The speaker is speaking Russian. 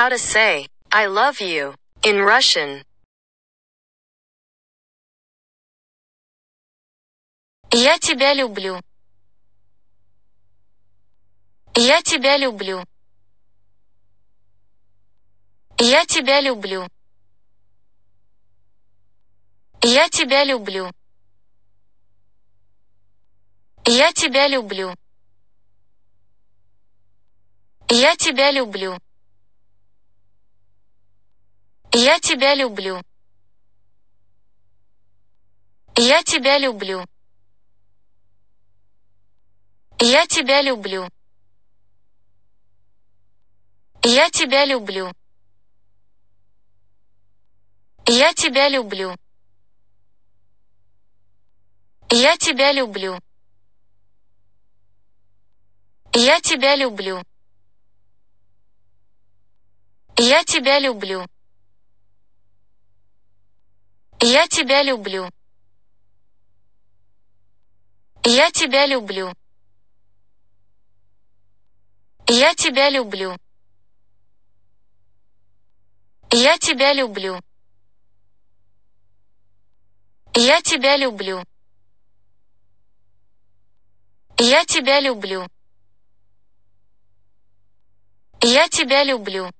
How to say I love you in Russian. Я тебя люблю. Я тебя люблю. Я тебя люблю. Я тебя люблю. Я тебя люблю. Я тебя люблю. Я тебя люблю. Я тебя люблю. Я тебя люблю. Я тебя люблю. Я тебя люблю. Я тебя люблю. Я тебя люблю. Я тебя люблю. Я тебя люблю. Я тебя люблю. Я тебя люблю. Я тебя люблю. Я тебя люблю. Я тебя люблю. Я тебя люблю.